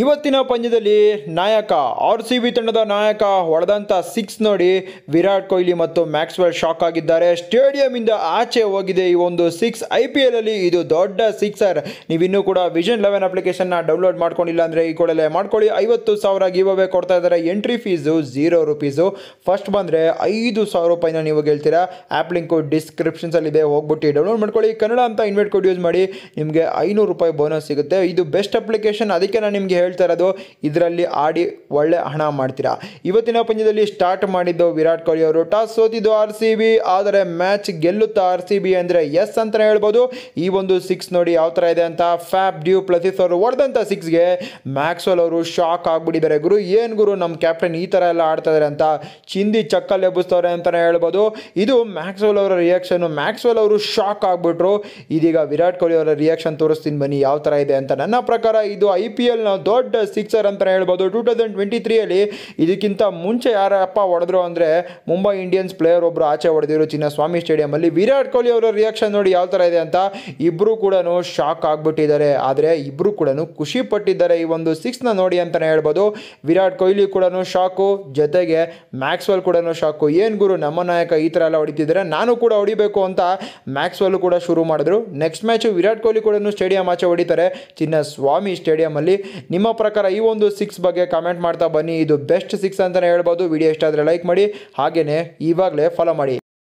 ಇವತ್ತಿನ ಪಂದ್ಯದಲ್ಲಿ ನಾಯಕ ಆರ್ ಸಿ ಬಿ ತಂಡದ ನಾಯಕ ಹೊಡೆದಂಥ ಸಿಕ್ಸ್ ನೋಡಿ ವಿರಾಟ್ ಕೊಹ್ಲಿ ಮತ್ತು ಮ್ಯಾಕ್ಸ್ವೆಲ್ ಶಾಕ್ ಆಗಿದ್ದಾರೆ ಸ್ಟೇಡಿಯಂಯಿಂದ ಆಚೆ ಹೋಗಿದೆ ಈ ಒಂದು ಸಿಕ್ಸ್ ಐ ಪಿ ಎಲಲ್ಲಿ ಇದು ದೊಡ್ಡ ಸಿಕ್ಸರ್ ನೀವಿನ್ನೂ ಕೂಡ ವಿಷನ್ ಲೆವೆನ್ ಅಪ್ಲಿಕೇಶನ್ನ ಡೌನ್ಲೋಡ್ ಮಾಡ್ಕೊಂಡಿಲ್ಲ ಅಂದರೆ ಈ ಕೂಡಲೇ ಮಾಡ್ಕೊಳ್ಳಿ ಐವತ್ತು ಸಾವಿರ ಗಿವೇ ಕೊಡ್ತಾ ಇದ್ದಾರೆ entry fees zero rupees first ಬಂದರೆ ಐದು ಸಾವಿರ ರೂಪಾಯಿನ ನೀವು ಗೆಲ್ತೀರಾ ಆ್ಯಪ್ ಲಿಂಕು ಇದೆ ಹೋಗ್ಬಿಟ್ಟು ಡೌನ್ಲೋಡ್ ಮಾಡ್ಕೊಳ್ಳಿ ಕನ್ನಡ ಅಂತ ಇನ್ವೆಟ್ ಕೋಡ್ ಯೂಸ್ ಮಾಡಿ ನಿಮಗೆ ಐನೂರು ರೂಪಾಯಿ ಬೋನಸ್ ಸಿಗುತ್ತೆ ಇದು ಬೆಸ್ಟ್ ಅಪ್ಲಿಕೇಶನ್ ಅದಕ್ಕೆ ನಾನು ನಿಮಗೆ ಹೇಳ್ತಾ ಇರೋದು ಇದರಲ್ಲಿ ಆಡಿ ಒಳ್ಳೆ ಹಣ ಮಾಡ್ತೀರಾ ಇವತ್ತಿನ ಪಂದ್ಯದಲ್ಲಿ ಸ್ಟಾರ್ಟ್ ಮಾಡಿದ್ದು ವಿರಾಟ್ ಕೊಹ್ಲಿ ಅವರು ಟಾಸ್ ಸೋತಿದ್ದು ಆರ್ ಸಿ ಬಿ ಆದರೆ ಮ್ಯಾಚ್ ಗೆಲ್ಲುತ್ತಾ ಆರ್ ಸಿ ಬಿ ಅಂದರೆ ಎಸ್ ಅಂತ ಹೇಳ್ಬೋದು ಈ ಒಂದು ಸಿಕ್ಸ್ ನೋಡಿ ಯಾವ ಥರ ಇದೆ ಅಂತ ಫ್ಯಾಪ್ ಡ್ಯೂ ಪ್ಲಸಿಸ್ ಅವರು ಹೊಡೆದಂಥ ಸಿಕ್ಸ್ಗೆ ಮ್ಯಾಕ್ಸ್ವೆಲ್ ಅವರು ಶಾಕ್ ಆಗಿಬಿಟ್ಟಿದ್ದಾರೆ ಗುರು ಏನು ಗುರು ನಮ್ಮ ಕ್ಯಾಪ್ಟನ್ ಈ ಥರ ಎಲ್ಲ ಆಡ್ತಾ ಇದಾರೆ ಅಂತ ಚಿಂದಿ ಚಕ್ಕಲ್ಲಿ ಎಬ್ಬಿಸ್ತವ್ರೆ ಅಂತಾನೆ ಹೇಳ್ಬೋದು ಇದು ಮ್ಯಾಕ್ಸ್ವೆಲ್ ಅವರ ರಿಯಾಕ್ಷನ್ ಮ್ಯಾಕ್ಸ್ವೆಲ್ ಅವರು ಶಾಕ್ ಆಗಿಬಿಟ್ರು ಇದೀಗ ವಿರಾಟ್ ಕೊಹ್ಲಿ ಅವರ ರಿಯಾಕ್ಷನ್ ತೋರಿಸ್ತೀನಿ ಬನ್ನಿ ಯಾವ ಥರ ಇದೆ ಅಂತ ನನ್ನ ಪ್ರಕಾರ ಇದು ಐ ಪಿ ಎಲ್ನ ದೊಡ್ಡ ಸಿಕ್ಸರ್ ಅಂತ ಹೇಳ್ಬೋದು ಟೂ ತೌಸಂಡ್ ಟ್ವೆಂಟಿ ತ್ರೀಯಲ್ಲಿ ಇದಕ್ಕಿಂತ ಮುಂಚೆ ಯಾರಪ್ಪ ಹೊಡೆದ್ರು ಅಂದರೆ ಮುಂಬೈ ಇಂಡಿಯನ್ಸ್ ಪ್ಲೇಯರ್ ಒಬ್ಬರು ಆಚೆ ಹೊಡೆದಿರು ಚಿನ್ನಸ್ವಾಮಿ ಸ್ಟೇಡಿಯಮಲ್ಲಿ ವಿರಾಟ್ ಕೊಹ್ಲಿ ಅವರ ರಿಯಾಕ್ಷನ್ ನೋಡಿ ಯಾವ ಥರ ಇದೆ ಅಂತ ಇಬ್ಬರು ಕೂಡ ಶಾಕ್ ಆಗಿಬಿಟ್ಟಿದ್ದಾರೆ ಆದರೆ ಇಬ್ಬರು ಕೂಡ ಖುಷಿ ಪಟ್ಟಿದ್ದಾರೆ ಈ ಒಂದು ಸಿಕ್ಸ್ನ ನೋಡಿ ಅಂತಲೇ ಹೇಳ್ಬೋದು ವಿರಾಟ್ ಕೊಹ್ಲಿ ಕೂಡ ಶಾಕು ಜೊತೆಗೆ ಮ್ಯಾಕ್ಸ್ವೆಲ್ ಕೂಡ ಶಾಕು ಏನು ಗುರು ನಮ್ಮ ನಾಯಕ ಈ ಥರ ಎಲ್ಲ ಹೊಡಿತಿದ್ದಾರೆ ನಾನು ಕೂಡ ಹೊಡಿಬೇಕು ಅಂತ ಮ್ಯಾಕ್ಸ್ವೆಲ್ ಕೂಡ ಶುರು ಮಾಡಿದ್ರು ನೆಕ್ಸ್ಟ್ ಮ್ಯಾಚು ವಿರಾಟ್ ಕೊಹ್ಲಿ ಕೂಡ ಸ್ಟೇಡಿಯಂ ಆಚೆ ಹೊಡಿತಾರೆ ಚಿನ್ನಸ್ವಾಮಿ ಸ್ಟೇಡಿಯಂ ಅಲ್ಲಿ ನಿಮ್ಮ ಪ್ರಕಾರ ಈ ಒಂದು ಸಿಕ್ಸ್ ಬಗ್ಗೆ ಕಮೆಂಟ್ ಮಾಡ್ತಾ ಬನ್ನಿ ಇದು ಬೆಸ್ಟ್ ಸಿಕ್ಸ್ ಅಂತಲೇ ಹೇಳ್ಬೋದು ವಿಡಿಯೋ ಇಷ್ಟ ಆದರೆ ಲೈಕ್ ಮಾಡಿ ಹಾಗೆಯೇ ಇವಾಗಲೇ ಫಾಲೋ ಮಾಡಿ